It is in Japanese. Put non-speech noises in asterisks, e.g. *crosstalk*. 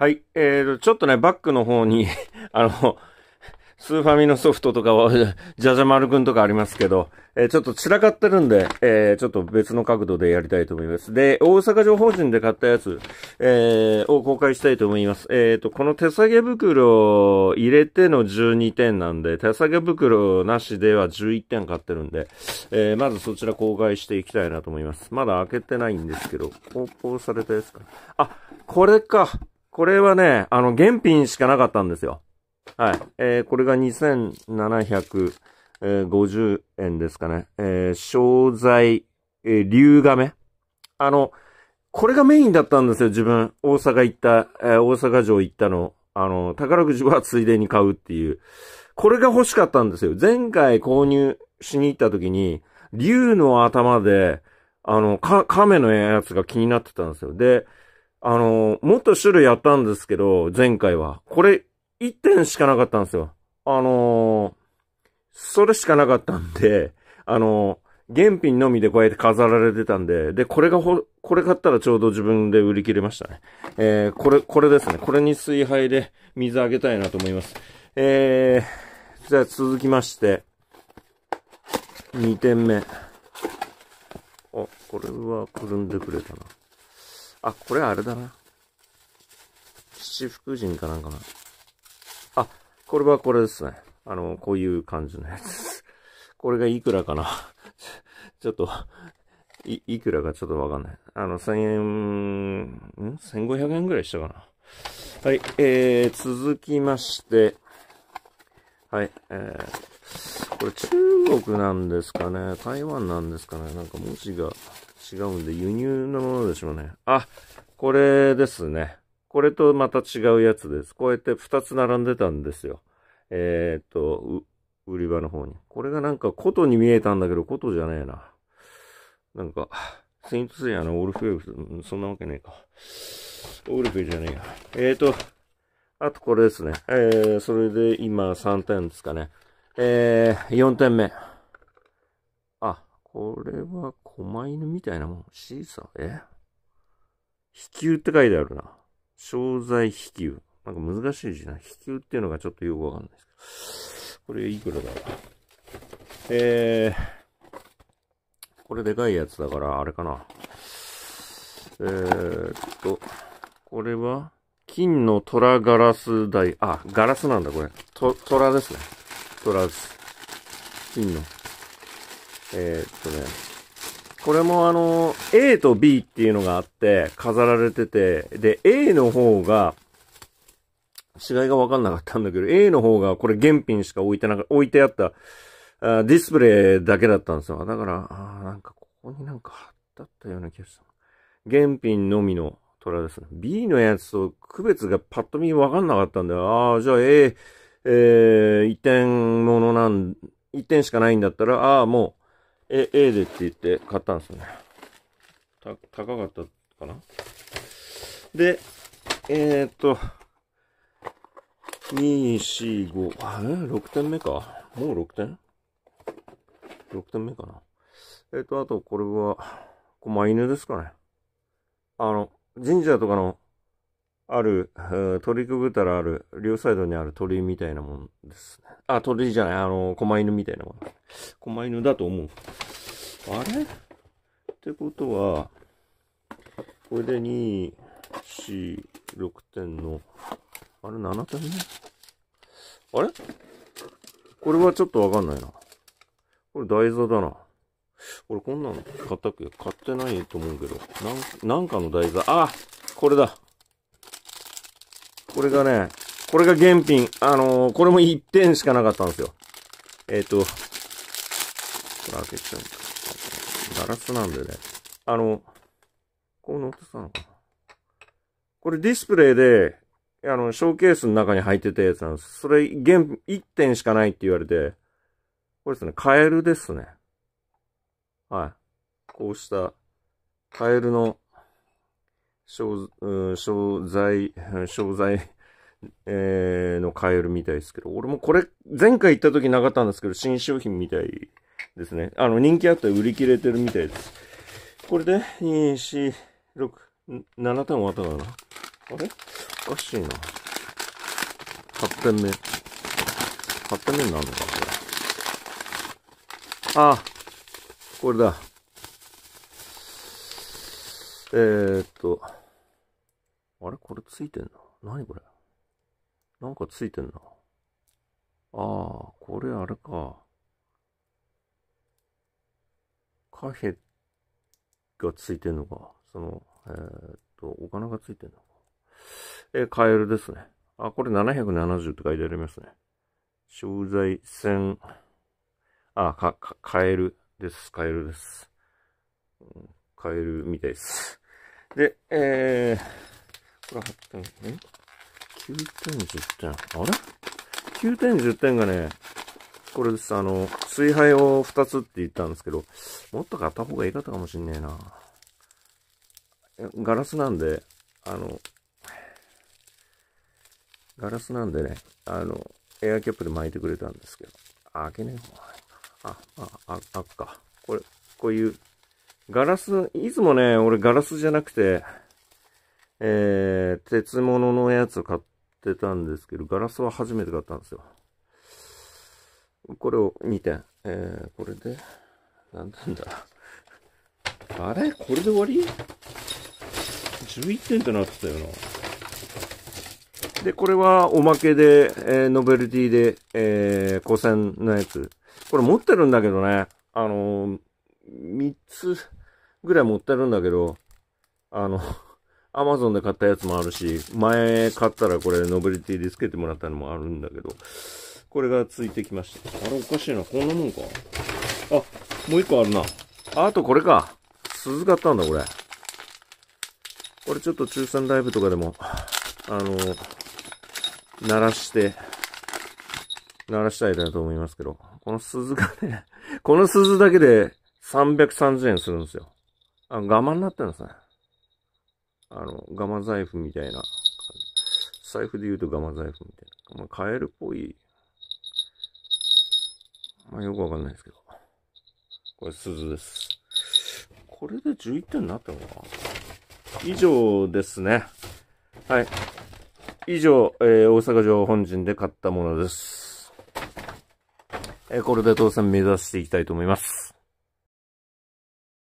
はい。えーと、ちょっとね、バックの方に *laughs* あの、スーファミのソフトとかは、じゃじゃ丸くんとかありますけど、えー、ちょっと散らかってるんで、えー、ちょっと別の角度でやりたいと思います。で、大阪情報人で買ったやつ、えー、を公開したいと思います。えっ、と、この手下げ袋入れての12点なんで、手下げ袋なしでは11点買ってるんで、えまずそちら公開していきたいなと思います。まだ開けてないんですけど、梱包されたやつか。あ、これか。これはね、あの、現品しかなかったんですよ。はい。えー、これが2750円ですかね。えー、商材、えー、竜亀。あの、これがメインだったんですよ、自分。大阪行った、えー、大阪城行ったの。あの、宝くじはついでに買うっていう。これが欲しかったんですよ。前回購入しに行った時に、竜の頭で、あの、か、亀のやつが気になってたんですよ。で、あの、もっと種類あったんですけど、前回は。これ、1点しかなかったんですよ。あのそれしかなかったんで、あの原品のみでこうやって飾られてたんで、で、これがほ、これ買ったらちょうど自分で売り切れましたね。えー、これ、これですね。これに水杯で水あげたいなと思います。えー、じゃあ続きまして、2点目。あ、これはくるんでくれたな。あ、これあれだな。七福神かなんかな。あ、これはこれですね。あの、こういう感じのやつこれがいくらかな。*laughs* ちょっと、い、いくらかちょっとわかんない。あの、1000円、ん ?1500 円ぐらいしたかな。はい、えー、続きまして、はい、えー、これ中国なんですかね台湾なんですかねなんか文字が違うんで輸入のものでしょうね。あ、これですね。これとまた違うやつです。こうやって2つ並んでたんですよ。えー、っと、売り場の方に。これがなんか琴に見えたんだけど、琴じゃねえな。なんか、セイントセイヤのオルフェイス、そんなわけねえか。オルフェじゃねえか。えーと、あとこれですね。えー、それで今3点ですかね。えー、4点目。あ、これは狛犬みたいなもん。ーさーえ飛球って書いてあるな。商材飛球。なんか難しい字な。飛球っていうのがちょっとよくわかんないですけど。これいくらだろう。えー、これでかいやつだから、あれかな。えー、っと、これは、金の虎ガラス台。あ、ガラスなんだ、これ。と、虎ですね。取らず、金の。えー、っとね、これもあの、A と B っていうのがあって、飾られてて、で、A の方が、違いがわかんなかったんだけど、A の方がこれ原品しか置いてなか、置いてあったあディスプレイだけだったんですよ。だから、あなんかここになんか貼ってあったような気がした。原品のみの虎ですね。B のやつと区別がパッと見わかんなかったんだよ。ああ、じゃあ A、えー、一点ものなん、一点しかないんだったら、ああ、もう、え、えでって言って買ったんですよね。た、高かったかなで、えー、っと、2、4、5、あれ ?6 点目か。もう6点 ?6 点目かな。えー、っと、あと、これは、これ、犬ですかね。あの、神社とかのある、鳥くぐったらある、両サイドにある鳥みたいなもんですね。あ、鳥じゃない、あの、狛犬みたいなもん。狛犬だと思う。あれってことは、これで2、4、6点の、あれ7点目あれこれはちょっとわかんないな。これ台座だな。俺こんなの買ったっけ買ってないと思うけど。なんなんかの台座。あこれだこれがね、これが原品。あのー、これも1点しかなかったんですよ。えっ、ー、と、これ開けちゃう。ガラスなんでね。あの、こう乗ってたのかな。これディスプレイで、あの、ショーケースの中に入ってたやつなんです。それ、原、1点しかないって言われて、これですね、カエルですね。はい。こうした、カエルの商商材、商材、えー、の買えるみたいですけど、俺もこれ、前回行った時なかったんですけど、新商品みたいですね。あの、人気あったら売り切れてるみたいです。これで、2、4、6、7点終わったかな。あれおかしいな。8点目。8点目になるのか、これ。ああ、これだ。えー、っと、これついてんな。何これ。なんかついてんのああ、これあれか。貨幣がついてんのか。その、えー、っと、お金がついてんのか。えー、カエルですね。あ、これ770って書いてありますね。商材船、あ、か、か、カエルです。カエルです。カエルみたいです。で、えー、これ8点、え ?9 点、10点。あれ ?9 点、10点がね、これです。あの、水杯を2つって言ったんですけど、もっと買った方がいいかったかもしんねえな。ガラスなんで、あの、ガラスなんでね、あの、エアキャップで巻いてくれたんですけど、開けねえもん。あ、あ、あ、あっか。これ、こういう、ガラス、いつもね、俺ガラスじゃなくて、えー鉄物のやつ買ってたんですけど、ガラスは初めて買ったんですよ。これを2点。えー、これで、なんなんだ。あれこれで終わり ?11 点ってなってたよな。で、これはおまけで、えー、ノベルティで、えー、5000のやつ。これ持ってるんだけどね。あのー、3つぐらい持ってるんだけど、あのアマゾンで買ったやつもあるし、前買ったらこれ、ノベリティで付けてもらったのもあるんだけど、これがついてきました。あれおかしいな。こんなもんか。あ、もう一個あるな。あとこれか。鈴買ったんだ、これ。これちょっと中3ライブとかでも、あの、鳴らして、鳴らしたいだと思いますけど、この鈴がね、この鈴だけで330円するんですよ。あ、我慢になってるんですね。あの、ガマ財布みたいな、財布で言うとガマ財布みたいな、まあ、カエルっぽい、まあ、よくわかんないですけど、これ鈴です。これで11点になったのかな以上ですね。はい。以上、えー、大阪城本陣で買ったものです。えー、これで当選目指していきたいと思います。